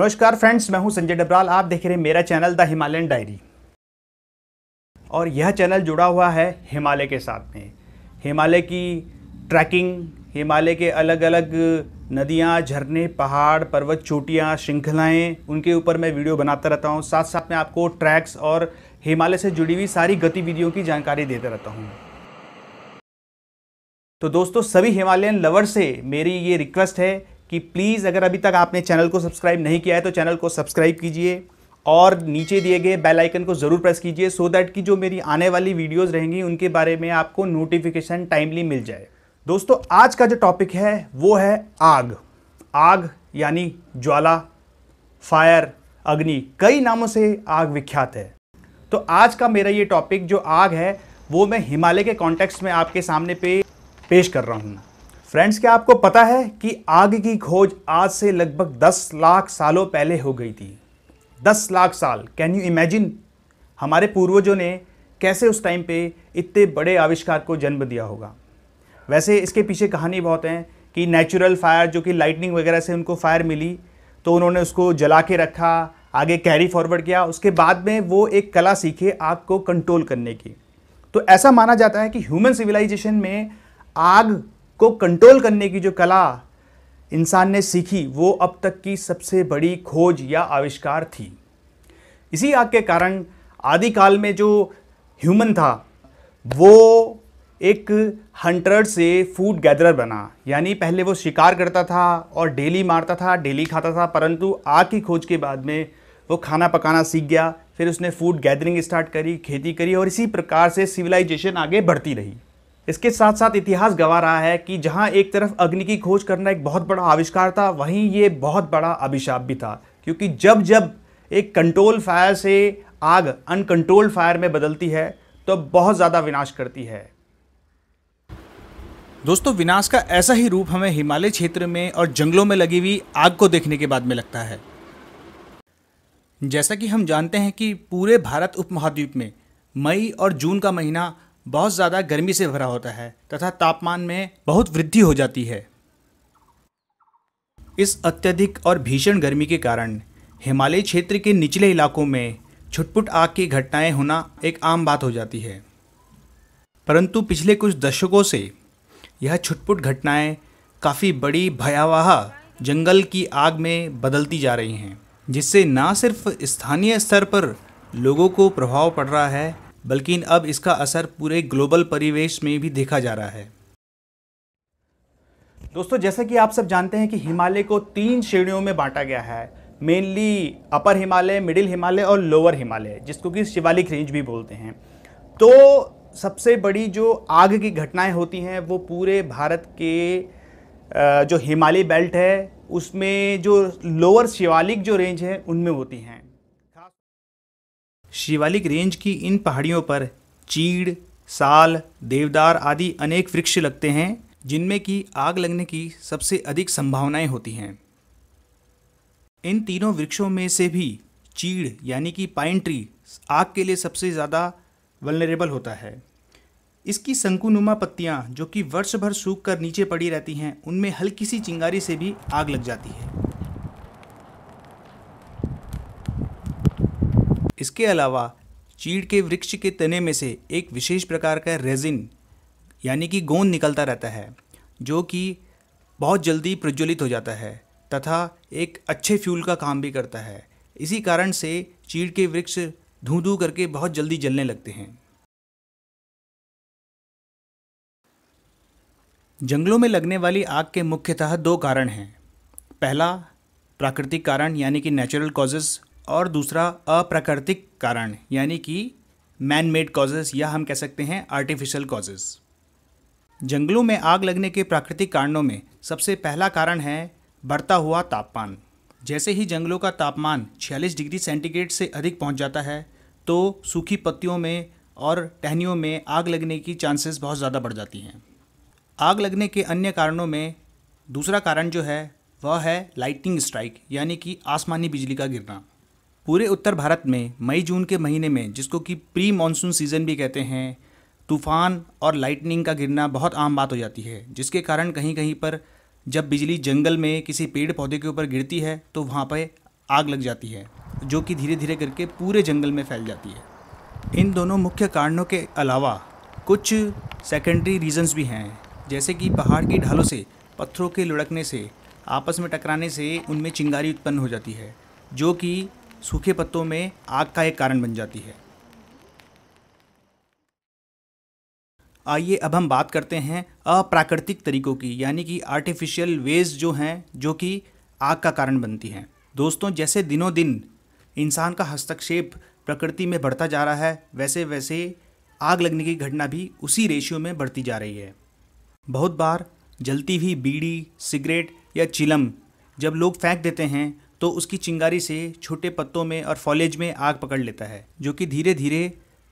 नमस्कार फ्रेंड्स मैं हूं संजय डबराल आप देख रहे हैं मेरा चैनल द हिमालयन डायरी और यह चैनल जुड़ा हुआ है हिमालय के साथ में हिमालय की ट्रैकिंग हिमालय के अलग अलग नदियाँ झरने पहाड़ पर्वत चोटियाँ श्रृंखलाएँ उनके ऊपर मैं वीडियो बनाता रहता हूँ साथ साथ में आपको ट्रैक्स और हिमालय से जुड़ी हुई सारी गतिविधियों की जानकारी देता रहता हूँ तो दोस्तों सभी हिमालयन लवर से मेरी ये रिक्वेस्ट है कि प्लीज़ अगर अभी तक आपने चैनल को सब्सक्राइब नहीं किया है तो चैनल को सब्सक्राइब कीजिए और नीचे दिए गए बेल आइकन को ज़रूर प्रेस कीजिए सो दैट कि जो मेरी आने वाली वीडियोस रहेंगी उनके बारे में आपको नोटिफिकेशन टाइमली मिल जाए दोस्तों आज का जो टॉपिक है वो है आग आग यानी ज्वाला फायर अग्नि कई नामों से आग विख्यात है तो आज का मेरा ये टॉपिक जो आग है वो मैं हिमालय के कॉन्टेक्स्ट में आपके सामने पे पेश कर रहा हूँ फ्रेंड्स क्या आपको पता है कि आग की खोज आज से लगभग 10 लाख सालों पहले हो गई थी 10 लाख साल कैन यू इमेजिन हमारे पूर्वजों ने कैसे उस टाइम पे इतने बड़े आविष्कार को जन्म दिया होगा वैसे इसके पीछे कहानी बहुत है कि नेचुरल फायर जो कि लाइटनिंग वगैरह से उनको फायर मिली तो उन्होंने उसको जला के रखा आगे कैरी फॉरवर्ड किया उसके बाद में वो एक कला सीखे आग को कंट्रोल करने की तो ऐसा माना जाता है कि ह्यूमन सिविलाइजेशन में आग को कंट्रोल करने की जो कला इंसान ने सीखी वो अब तक की सबसे बड़ी खोज या आविष्कार थी इसी आग के कारण आदिकाल में जो ह्यूमन था वो एक हंटर से फूड गैदरर बना यानी पहले वो शिकार करता था और डेली मारता था डेली खाता था परंतु आग की खोज के बाद में वो खाना पकाना सीख गया फिर उसने फूड गैदरिंग स्टार्ट करी खेती करी और इसी प्रकार से सिविलाइजेशन आगे बढ़ती रही इसके साथ साथ इतिहास गवा रहा है कि जहां एक तरफ अग्नि की खोज करना एक बहुत बड़ा आविष्कार था वहीं ये बहुत बड़ा अभिशाप भी था क्योंकि जब जब एक कंट्रोल फायर से आग अनकंट्रोल फायर में बदलती है तो बहुत ज़्यादा विनाश करती है दोस्तों विनाश का ऐसा ही रूप हमें हिमालय क्षेत्र में और जंगलों में लगी हुई आग को देखने के बाद में लगता है जैसा कि हम जानते हैं कि पूरे भारत उपमहाद्वीप में मई और जून का महीना बहुत ज़्यादा गर्मी से भरा होता है तथा तापमान में बहुत वृद्धि हो जाती है इस अत्यधिक और भीषण गर्मी के कारण हिमालय क्षेत्र के निचले इलाकों में छुटपुट आग की घटनाएं होना एक आम बात हो जाती है परंतु पिछले कुछ दशकों से यह छुटपुट घटनाएं काफ़ी बड़ी भयावह जंगल की आग में बदलती जा रही हैं जिससे ना सिर्फ स्थानीय स्तर पर लोगों को प्रभाव पड़ रहा है बल्कि अब इसका असर पूरे ग्लोबल परिवेश में भी देखा जा रहा है दोस्तों जैसा कि आप सब जानते हैं कि हिमालय को तीन श्रेणियों में बांटा गया है mainly upper Himalaya middle Himalaya और लोअर हिमालय जिसको कि शिवालिक रेंज भी बोलते हैं तो सबसे बड़ी जो आग की घटनाएं होती हैं वो पूरे भारत के जो हिमालय बेल्ट है उसमें जो लोअर शिवालिक जो रेंज है उनमें होती हैं शिवालिक रेंज की इन पहाड़ियों पर चीड़ साल देवदार आदि अनेक वृक्ष लगते हैं जिनमें कि आग लगने की सबसे अधिक संभावनाएं होती हैं इन तीनों वृक्षों में से भी चीड़ यानी कि पाइन ट्री आग के लिए सबसे ज़्यादा वलनरेबल होता है इसकी शंकुनुमा पत्तियाँ जो कि वर्ष भर सूख कर नीचे पड़ी रहती हैं उनमें हल्की सी चिंगारी से भी आग लग जाती है इसके अलावा चीड़ के वृक्ष के तने में से एक विशेष प्रकार का रेजिन यानी कि गोंद निकलता रहता है जो कि बहुत जल्दी प्रज्वलित हो जाता है तथा एक अच्छे फ्यूल का काम भी करता है इसी कारण से चीड़ के वृक्ष धूं धूं करके बहुत जल्दी जलने लगते हैं जंगलों में लगने वाली आग के मुख्यतः दो कारण हैं पहला प्राकृतिक कारण यानी कि नेचुरल कॉजेज़ और दूसरा अप्राकृतिक कारण यानी कि मैन मेड कॉजेज़ या हम कह सकते हैं आर्टिफिशियल कॉजेज़ जंगलों में आग लगने के प्राकृतिक कारणों में सबसे पहला कारण है बढ़ता हुआ तापमान जैसे ही जंगलों का तापमान 46 डिग्री सेंटीग्रेड से अधिक पहुंच जाता है तो सूखी पत्तियों में और टहनियों में आग लगने की चांसेस बहुत ज़्यादा बढ़ जाती हैं आग लगने के अन्य कारणों में दूसरा कारण जो है वह है लाइटनिंग स्ट्राइक यानी कि आसमानी बिजली का गिरना पूरे उत्तर भारत में मई जून के महीने में जिसको कि प्री मानसून सीज़न भी कहते हैं तूफ़ान और लाइटनिंग का गिरना बहुत आम बात हो जाती है जिसके कारण कहीं कहीं पर जब बिजली जंगल में किसी पेड़ पौधे के ऊपर गिरती है तो वहाँ पर आग लग जाती है जो कि धीरे धीरे करके पूरे जंगल में फैल जाती है इन दोनों मुख्य कारणों के अलावा कुछ सेकेंडरी रीजंस भी हैं जैसे कि पहाड़ की ढालों से पत्थरों के लुढ़कने से आपस में टकराने से उनमें चिंगारी उत्पन्न हो जाती है जो कि सूखे पत्तों में आग का एक कारण बन जाती है आइए अब हम बात करते हैं अप्राकृतिक तरीकों की यानी कि आर्टिफिशियल वेज जो हैं जो कि आग का कारण बनती हैं दोस्तों जैसे दिनों दिन इंसान का हस्तक्षेप प्रकृति में बढ़ता जा रहा है वैसे वैसे आग लगने की घटना भी उसी रेशियो में बढ़ती जा रही है बहुत बार जलती हुई बीड़ी सिगरेट या चिलम जब लोग फेंक देते हैं तो उसकी चिंगारी से छोटे पत्तों में और फॉलेज में आग पकड़ लेता है जो कि धीरे धीरे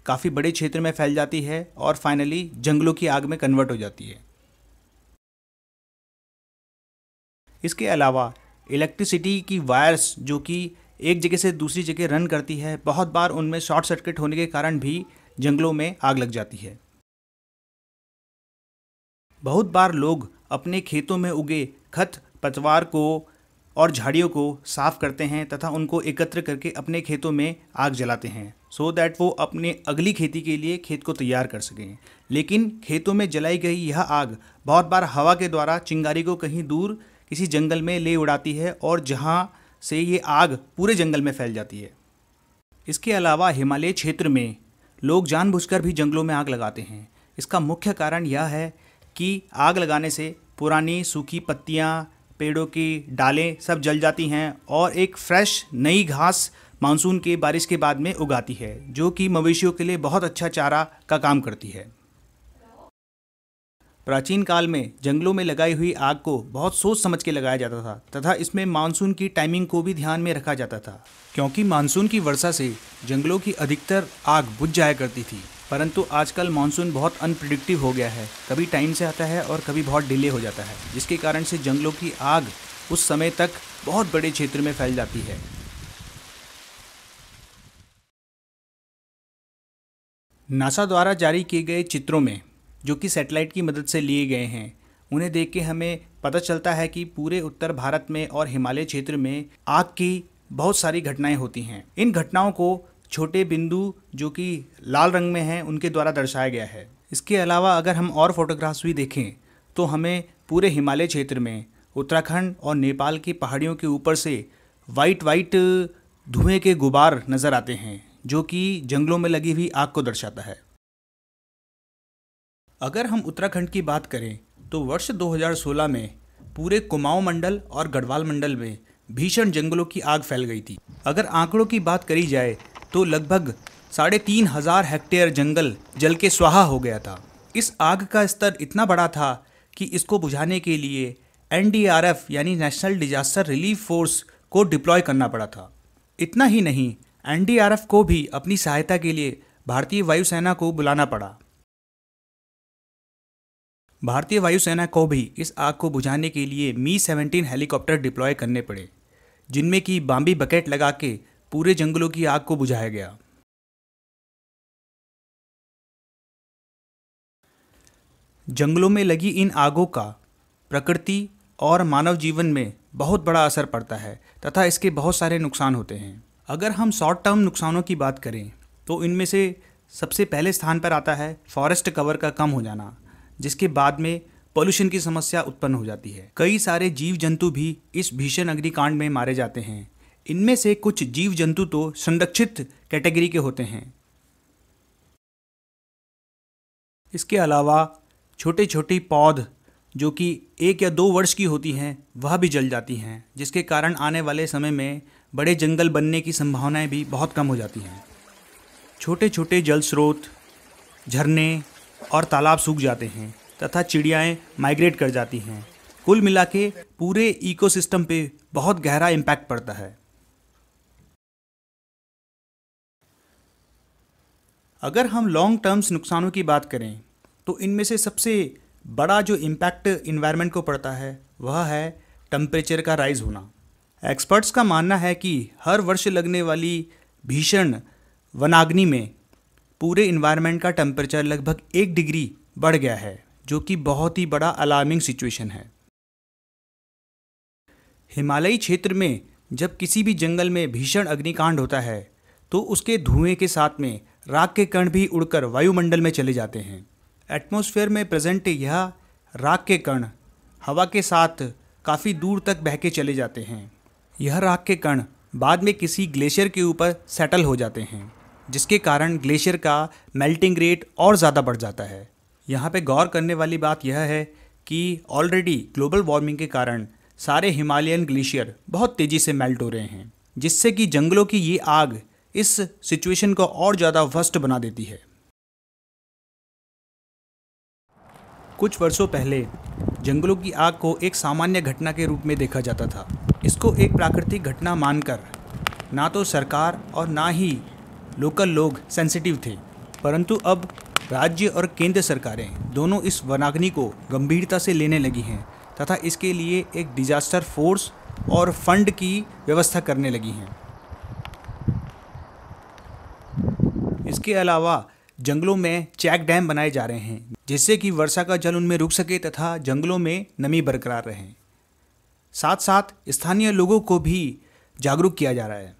काफ़ी बड़े क्षेत्र में फैल जाती है और फाइनली जंगलों की आग में कन्वर्ट हो जाती है इसके अलावा इलेक्ट्रिसिटी की वायर्स जो कि एक जगह से दूसरी जगह रन करती है बहुत बार उनमें शॉर्ट सर्किट होने के कारण भी जंगलों में आग लग जाती है बहुत बार लोग अपने खेतों में उगे खत पतवार को और झाड़ियों को साफ करते हैं तथा उनको एकत्र करके अपने खेतों में आग जलाते हैं सो so दैट वो अपने अगली खेती के लिए खेत को तैयार कर सकें लेकिन खेतों में जलाई गई यह आग बहुत बार हवा के द्वारा चिंगारी को कहीं दूर किसी जंगल में ले उड़ाती है और जहाँ से ये आग पूरे जंगल में फैल जाती है इसके अलावा हिमालय क्षेत्र में लोग जानबूझकर भी जंगलों में आग लगाते हैं इसका मुख्य कारण यह है कि आग लगाने से पुरानी सूखी पत्तियाँ पेड़ों की डालें सब जल जाती हैं और एक फ्रेश नई घास मानसून के बारिश के बाद में उगाती है जो कि मवेशियों के लिए बहुत अच्छा चारा का काम करती है प्राचीन काल में जंगलों में लगाई हुई आग को बहुत सोच समझ के लगाया जाता था तथा इसमें मानसून की टाइमिंग को भी ध्यान में रखा जाता था क्योंकि मानसून की वर्षा से जंगलों की अधिकतर आग बुझ जाया करती थी परंतु आजकल मानसून बहुत अनप्रिडिक्टिव हो गया है कभी टाइम से आता है और कभी बहुत डिले हो जाता है जिसके कारण से जंगलों की आग उस समय तक बहुत बड़े क्षेत्र में फैल जाती है नासा द्वारा जारी किए गए चित्रों में जो कि सैटेलाइट की मदद से लिए गए हैं उन्हें देख के हमें पता चलता है कि पूरे उत्तर भारत में और हिमालय क्षेत्र में आग की बहुत सारी घटनाएं होती हैं इन घटनाओं को छोटे बिंदु जो कि लाल रंग में हैं उनके द्वारा दर्शाया गया है इसके अलावा अगर हम और फोटोग्राफ्स भी देखें तो हमें पूरे हिमालय क्षेत्र में उत्तराखंड और नेपाल की पहाड़ियों के ऊपर से वाइट वाइट धुएं के गुबार नज़र आते हैं जो कि जंगलों में लगी हुई आग को दर्शाता है अगर हम उत्तराखंड की बात करें तो वर्ष 2016 में पूरे कुमाऊं मंडल और गढ़वाल मंडल में भीषण जंगलों की आग फैल गई थी अगर आंकड़ों की बात करी जाए तो लगभग साढ़े तीन हजार हेक्टेयर जंगल जल के स्वाहा हो गया था इस आग का स्तर इतना बड़ा था कि इसको बुझाने के लिए एनडीआरएफ यानी नेशनल डिजास्टर रिलीफ फोर्स को डिप्लॉय करना पड़ा था इतना ही नहीं एन को भी अपनी सहायता के लिए भारतीय वायुसेना को बुलाना पड़ा भारतीय वायुसेना को भी इस आग को बुझाने के लिए मी सेवनटीन हेलीकॉप्टर डिप्लॉय करने पड़े जिनमें कि बाम्बी बकेट लगा के पूरे जंगलों की आग को बुझाया गया जंगलों में लगी इन आगों का प्रकृति और मानव जीवन में बहुत बड़ा असर पड़ता है तथा इसके बहुत सारे नुकसान होते हैं अगर हम शॉर्ट टर्म नुकसानों की बात करें तो इनमें से सबसे पहले स्थान पर आता है फॉरेस्ट कवर का कम हो जाना जिसके बाद में पोल्यूशन की समस्या उत्पन्न हो जाती है कई सारे जीव जंतु भी इस भीषण अग्निकांड में मारे जाते हैं इनमें से कुछ जीव जंतु तो संरक्षित कैटेगरी के होते हैं इसके अलावा छोटे छोटे पौध जो कि एक या दो वर्ष की होती हैं वह भी जल जाती हैं जिसके कारण आने वाले समय में बड़े जंगल बनने की संभावनाएं भी बहुत कम हो जाती हैं छोटे छोटे जल स्रोत झरने और तालाब सूख जाते हैं तथा चिड़ियाएँ माइग्रेट कर जाती हैं कुल मिला के पूरे इकोसिस्टम पे बहुत गहरा इम्पैक्ट पड़ता है अगर हम लॉन्ग टर्म्स नुकसानों की बात करें तो इनमें से सबसे बड़ा जो इम्पैक्ट इन्वायरमेंट को पड़ता है वह है टम्परेचर का राइज होना एक्सपर्ट्स का मानना है कि हर वर्ष लगने वाली भीषण वनाग्नि में पूरे इन्वायरमेंट का टेम्परेचर लगभग एक डिग्री बढ़ गया है जो कि बहुत ही बड़ा अलार्मिंग सिचुएशन है हिमालयी क्षेत्र में जब किसी भी जंगल में भीषण अग्निकांड होता है तो उसके धुएं के साथ में राख के कण भी उड़कर वायुमंडल में चले जाते हैं एटमॉस्फेयर में प्रेजेंट यह राख के कण हवा के साथ काफ़ी दूर तक बह के चले जाते हैं यह राख के कण बाद में किसी ग्लेशियर के ऊपर सेटल हो जाते हैं जिसके कारण ग्लेशियर का मेल्टिंग रेट और ज़्यादा बढ़ जाता है यहाँ पे गौर करने वाली बात यह है कि ऑलरेडी ग्लोबल वार्मिंग के कारण सारे हिमालयन ग्लेशियर बहुत तेज़ी से मेल्ट हो रहे हैं जिससे कि जंगलों की ये आग इस सिचुएशन को और ज़्यादा वस्ट बना देती है कुछ वर्षों पहले जंगलों की आग को एक सामान्य घटना के रूप में देखा जाता था इसको एक प्राकृतिक घटना मानकर ना तो सरकार और ना ही लोकल लोग सेंसिटिव थे परंतु अब राज्य और केंद्र सरकारें दोनों इस वनाग्नि को गंभीरता से लेने लगी हैं तथा इसके लिए एक डिजास्टर फोर्स और फंड की व्यवस्था करने लगी हैं के अलावा जंगलों में चैक डैम बनाए जा रहे हैं जिससे कि वर्षा का जल उनमें रुक सके तथा जंगलों में नमी बरकरार रहे साथ साथ स्थानीय लोगों को भी जागरूक किया जा रहा है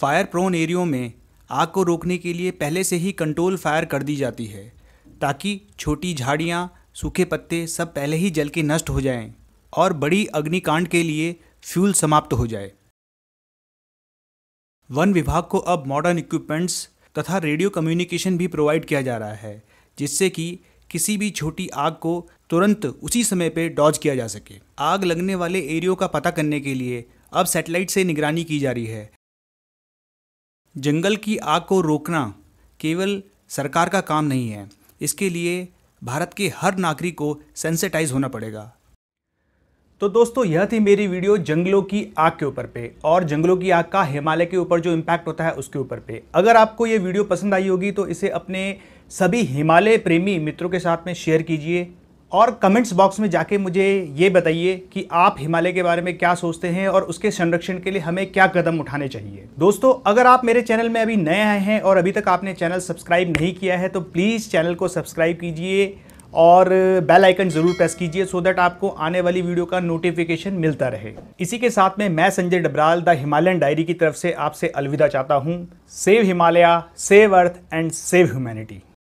फायर प्रोन एरियो में आग को रोकने के लिए पहले से ही कंट्रोल फायर कर दी जाती है ताकि छोटी झाड़ियाँ सूखे पत्ते सब पहले ही जल के नष्ट हो जाएं और बड़ी अग्निकांड के लिए फ्यूल समाप्त हो जाए वन विभाग को अब मॉडर्न इक्विपमेंट्स तथा रेडियो कम्युनिकेशन भी प्रोवाइड किया जा रहा है जिससे कि किसी भी छोटी आग को तुरंत उसी समय पर डॉज किया जा सके आग लगने वाले एरियो का पता करने के लिए अब सैटेलाइट से निगरानी की जा रही है जंगल की आग को रोकना केवल सरकार का काम नहीं है इसके लिए भारत के हर नागरिक को सेंसेटाइज होना पड़ेगा तो दोस्तों यह थी मेरी वीडियो जंगलों की आग के ऊपर पे और जंगलों की आग का हिमालय के ऊपर जो इम्पैक्ट होता है उसके ऊपर पे अगर आपको ये वीडियो पसंद आई होगी तो इसे अपने सभी हिमालय प्रेमी मित्रों के साथ में शेयर कीजिए और कमेंट्स बॉक्स में जाके मुझे ये बताइए कि आप हिमालय के बारे में क्या सोचते हैं और उसके संरक्षण के लिए हमें क्या कदम उठाने चाहिए दोस्तों अगर आप मेरे चैनल में अभी नए आए हैं और अभी तक आपने चैनल सब्सक्राइब नहीं किया है तो प्लीज़ चैनल को सब्सक्राइब कीजिए और बेल आइकन ज़रूर प्रेस कीजिए सो दैट आपको आने वाली वीडियो का नोटिफिकेशन मिलता रहे इसी के साथ में मैं Sanjay Dabral the Himalayan diary की तरफ से आपसे अलविदा चाहता हूँ save Himalaya save earth and save humanity